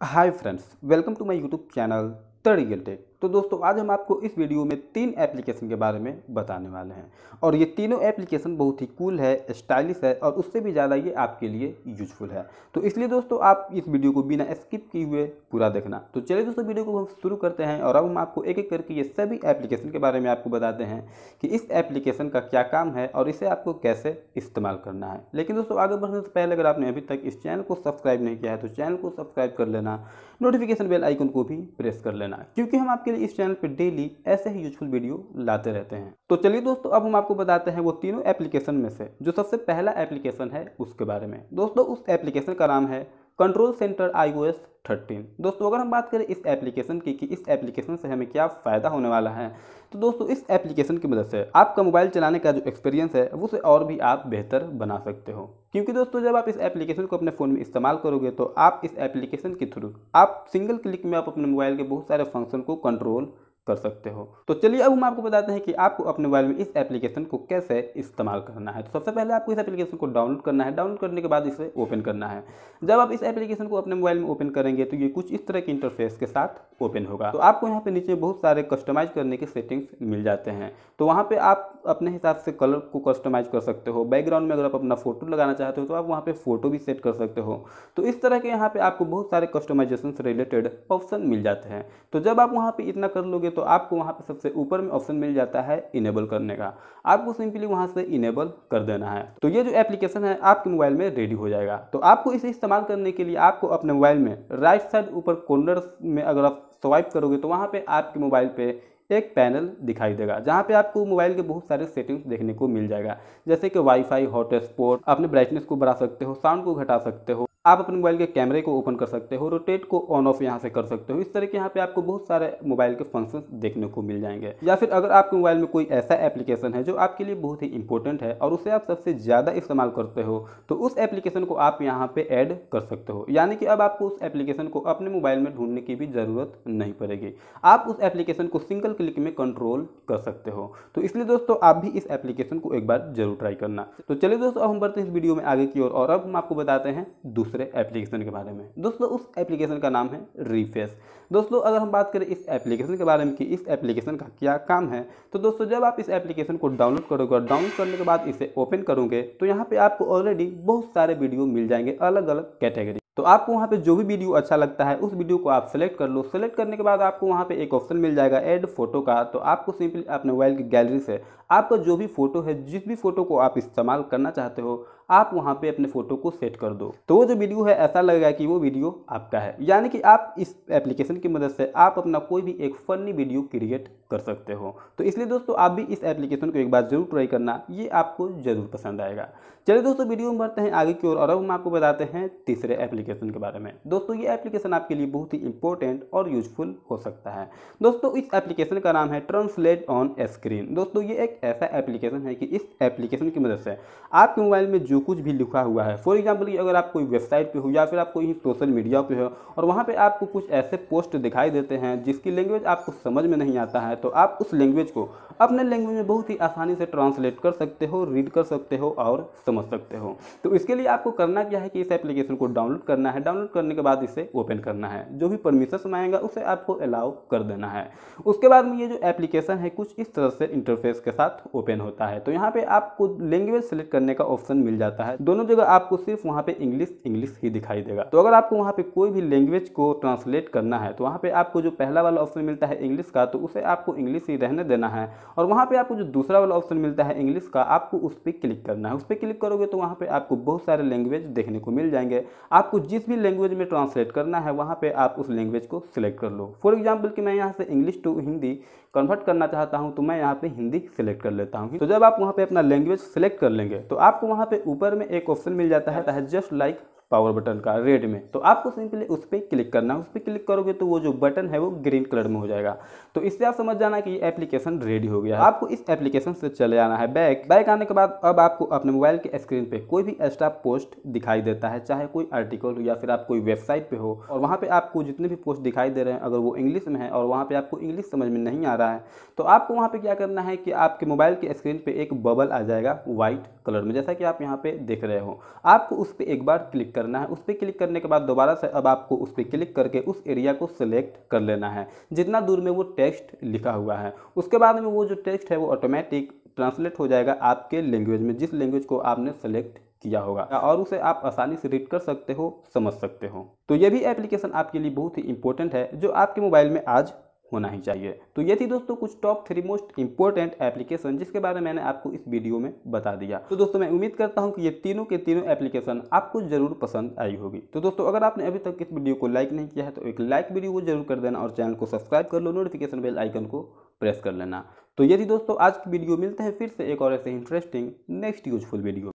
Hi friends, welcome to my YouTube channel The Real Tech. तो दोस्तों आज हम आपको इस वीडियो में तीन एप्लीकेशन के बारे में बताने वाले हैं और ये तीनों एप्लीकेशन बहुत ही कूल है स्टाइलिश है और उससे भी ज़्यादा ये आपके लिए यूजफुल है तो इसलिए दोस्तों आप इस वीडियो को बिना स्किप किए हुए पूरा देखना तो चलिए दोस्तों वीडियो को हम शुरू करते हैं और अब हम आपको एक एक करके ये सभी एप्लीकेशन के बारे में आपको बताते हैं कि इस एप्लीकेशन का क्या काम है और इसे आपको कैसे इस्तेमाल करना है लेकिन दोस्तों आगे बढ़ने से पहले अगर आपने अभी तक इस चैनल को सब्सक्राइब नहीं किया है तो चैनल को सब्सक्राइब कर लेना नोटिफिकेशन बेल आइकन को भी प्रेस कर लेना क्योंकि हम आपके आपके लिए इस चैनल पर डेली ऐसे ही यूजफुल वीडियो लाते रहते हैं तो चलिए दोस्तों अब हम आपको बताते हैं वो तीनों एप्लीकेशन में से जो सबसे पहला एप्लीकेशन है उसके बारे में दोस्तों उस एप्लीकेशन का नाम है कंट्रोल सेंटर आई थर्टीन दोस्तों अगर हम बात करें इस एप्लीकेशन की कि इस एप्लीकेशन से हमें क्या फ़ायदा होने वाला है तो दोस्तों इस एप्लीकेशन की मदद से आपका मोबाइल चलाने का जो एक्सपीरियंस है उसे और भी आप बेहतर बना सकते हो क्योंकि दोस्तों जब आप इस एप्लीकेशन को अपने फ़ोन में इस्तेमाल करोगे तो आप इस एप्लीकेशन के थ्रू आप सिंगल क्लिक में आप अपने मोबाइल के बहुत सारे फंक्शन को कंट्रोल कर सकते हो तो चलिए अब हम आपको बताते हैं कि आपको अपने मोबाइल में इस एप्लीकेशन को कैसे इस्तेमाल करना है तो सबसे पहले आपको इस एप्लीकेशन को डाउनलोड करना है डाउनलोड करने के बाद इसे ओपन करना है जब आप इस एप्लीकेशन को अपने मोबाइल में ओपन करेंगे तो ये कुछ इस तरह के इंटरफेस के साथ ओपन होगा तो आपको यहाँ पे नीचे बहुत सारे कस्टमाइज करने के सेटिंग्स मिल जाते हैं तो वहाँ पे आप अपने हिसाब से कलर को कस्टमाइज कर सकते हो बैकग्राउंड में अगर आप अपना फोटो लगाना चाहते हो तो आप वहाँ पे फोटो भी सेट कर सकते हो तो इस तरह के यहाँ पे आपको बहुत सारे कस्टमाइजेशन से रिलेटेड ऑप्शन मिल जाते हैं तो जब आप वहाँ पे इतना कर लोगे तो तो आपको वहाँ पर सबसे ऊपर में ऑप्शन मिल जाता है इनेबल करने का आपको सिंपली वहाँ से इनेबल कर देना है तो ये जो एप्लीकेशन है आपके मोबाइल में रेडी हो जाएगा तो आपको इसे इस्तेमाल करने के लिए आपको अपने मोबाइल में राइट साइड ऊपर कॉर्नर में अगर आप स्वाइप करोगे तो वहाँ पर आपके मोबाइल पर एक पैनल दिखाई देगा जहाँ पे आपको मोबाइल के बहुत सारे सेटिंग्स देखने को मिल जाएगा जैसे कि वाईफाई हॉटस्पॉट अपने ब्राइटनेस को बढ़ा सकते हो साउंड को घटा सकते हो आप अपने मोबाइल के कैमरे को ओपन कर सकते हो रोटेट को ऑन ऑफ यहाँ से कर सकते हो इस तरह के यहाँ पे आपको बहुत सारे मोबाइल के फंक्शन देखने को मिल जाएंगे या फिर अगर आपके मोबाइल में कोई ऐसा एप्लीकेशन है जो आपके लिए बहुत ही इंपॉर्टेंट है और उसे आप सबसे ज़्यादा इस्तेमाल करते हो तो उस एप्लीकेशन को आप यहाँ पर ऐड कर सकते हो यानी कि अब आपको उस एप्लीकेशन को अपने मोबाइल में ढूंढने की भी ज़रूरत नहीं पड़ेगी आप उस एप्लीकेशन को सिंगल क्लिक में कंट्रोल कर सकते हो तो इसलिए दोस्तों आप भी इस एप्लीकेशन को एक बार जरूर ट्राई करना तो चलिए दोस्तों अब हम बढ़ते हैं इस वीडियो में आगे की ओर और अब हम आपको बताते हैं दूसरे दूसरे एप्लीकेशन के बारे में दोस्तों उस एप्लीकेशन का नाम है रीफेस दोस्तों अगर हम बात करें इस एप्लीकेशन के बारे में कि इस एप्लीकेशन का क्या काम है तो दोस्तों जब आप इस एप्लीकेशन को डाउनलोड करोगे और डाउनलोड करने के बाद इसे ओपन करोगे तो यहाँ पर आपको ऑलरेडी बहुत सारे वीडियो मिल जाएंगे अलग अलग कैटेगरी तो आपको वहाँ पे जो भी वीडियो अच्छा लगता है उस वीडियो को आप सेलेक्ट कर लो सेलेक्ट करने के बाद आपको वहाँ पे एक ऑप्शन मिल जाएगा ऐड फोटो का तो आपको सिंपली अपने मोबाइल की गैलरी से आपका जो भी फोटो है जिस भी फोटो को आप इस्तेमाल करना चाहते हो आप वहाँ पे अपने फ़ोटो को सेट कर दो तो वो जो वीडियो है ऐसा लगेगा कि वो वीडियो आपका है यानी कि आप इस एप्लीकेशन की मदद से आप अपना कोई भी एक फ़नी वीडियो क्रिएट कर सकते हो तो इसलिए दोस्तों आप भी इस एप्लीकेशन को एक बार ज़रूर ट्राई करना ये आपको ज़रूर पसंद आएगा चलिए दोस्तों वीडियो में बढ़ते हैं आगे की ओर और अब हम आपको बताते हैं तीसरे एप्लीकेशन के बारे में दोस्तों ये एप्लीकेशन आपके लिए बहुत ही इंपॉर्टेंट और यूजफुल हो सकता है दोस्तों इस एप्लीकेशन का नाम है ट्रांसलेट ऑन स्क्रीन दोस्तों ये एक ऐसा एप्लीकेशन है कि इस एप्लीकेशन की मदद से आपके मोबाइल में जो जो कुछ भी लिखा हुआ है फॉर एग्जाम्पल अगर आप कोई वेबसाइट पर हो या फिर आप कोई सोशल मीडिया पर हो और वहाँ पर आपको कुछ ऐसे पोस्ट दिखाई देते हैं जिसकी लैंग्वेज आपको समझ में नहीं आता है तो आप उस लैंग्वेज को अपने लैंग्वेज में बहुत ही आसानी से ट्रांसलेट कर सकते हो रीड कर सकते हो और समझ सकते हो तो इसके लिए आपको करना क्या है कि इस एप्लीकेशन को डाउनलोड करना है डाउनलोड करने के बाद इसे ओपन करना है जो भी परमिशन आएगा उसे आपको अलाउ कर देना है उसके बाद में ये जो एप्लीकेशन है कुछ इस तरह से इंटरफेस के साथ ओपन होता है तो यहाँ पर आपको लैंग्वेज सेलेक्ट करने का ऑप्शन मिल जाता है जाता है दोनों जगह आपको सिर्फ वहाँ पे इंग्लिश इंग्लिश ही दिखाई देगा तो अगर आपको वहाँ पे कोई भी लैंग्वेज को ट्रांसलेट करना है तो वहाँ पे आपको जो पहला वाला ऑप्शन मिलता है इंग्लिश का तो उसे आपको इंग्लिश ही रहने देना है और वहाँ पे आपको जो दूसरा वाला ऑप्शन मिलता है इंग्लिश का आपको उस पर क्लिक करना है उस पर क्लिक करोगे तो वहाँ पर आपको बहुत सारे लैंग्वेज देखने को मिल जाएंगे आपको जिस भी लैंग्वेज में ट्रांसलेट करना है वहाँ पर आप उस लैंग्वेज को सिलेक्ट कर लो फॉर एग्जाम्पल कि मैं यहाँ से इंग्लिश टू हिंदी कन्वर्ट करना चाहता हूँ तो मैं यहाँ पर हिंदी सिलेक्ट कर लेता हूँ तो जब आप वहाँ पर अपना लैंग्वेज सिलेक्ट कर लेंगे तो आपको वहाँ पर ऊपर में एक ऑप्शन मिल जाता है जस्ट लाइक पावर बटन का रेड में तो आपको सिंपली उस पर क्लिक करना है उस पर क्लिक करोगे तो वो जो बटन है वो ग्रीन कलर में हो जाएगा तो इससे आप समझ जाना कि ये एप्लीकेशन रेडी हो गया है आपको इस एप्लीकेशन से चले आना है बैक बैक आने के बाद अब आपको अपने मोबाइल के स्क्रीन पे कोई भी एक्स्ट्रा पोस्ट दिखाई देता है चाहे कोई आर्टिकल हो या फिर आप कोई वेबसाइट पर हो और वहाँ पर आपको जितने भी पोस्ट दिखाई दे रहे हैं अगर वो इंग्लिश में है और वहाँ पर आपको इंग्लिश समझ में नहीं आ रहा है तो आपको वहाँ पर क्या करना है कि आपके मोबाइल के स्क्रीन पर एक बबल आ जाएगा वाइट कलर में जैसा कि आप यहाँ पर देख रहे हो आपको उस पर एक बार क्लिक करना है उस पर क्लिक करने के बाद दोबारा से अब आपको उस पर क्लिक करके उस एरिया को सिलेक्ट कर लेना है जितना दूर में वो टेक्स्ट लिखा हुआ है उसके बाद में वो जो टेक्स्ट है वो ऑटोमेटिक ट्रांसलेट हो जाएगा आपके लैंग्वेज में जिस लैंग्वेज को आपने सेलेक्ट किया होगा और उसे आप आसानी से रीड कर सकते हो समझ सकते हो तो ये भी एप्लीकेशन आपके लिए बहुत ही इंपॉर्टेंट है जो आपके मोबाइल में आज होना ही चाहिए तो ये थी दोस्तों कुछ top three most important application जिसके बारे में मैंने आपको इस वीडियो में बता दिया तो दोस्तों मैं उम्मीद करता हूँ कि ये तीनों के तीनों एप्लीकेशन आपको जरूर पसंद आई होगी तो दोस्तों अगर आपने अभी तक इस वीडियो को लाइक नहीं किया है तो एक लाइक वीडियो को जरूर कर देना और चैनल को सब्सक्राइब कर लो नोटिफिकेशन बेल आइकन को प्रेस कर लेना तो यदि दोस्तों आज की वीडियो मिलते हैं फिर से एक और ऐसे इंटरेस्टिंग नेक्स्ट यूजफुल वीडियो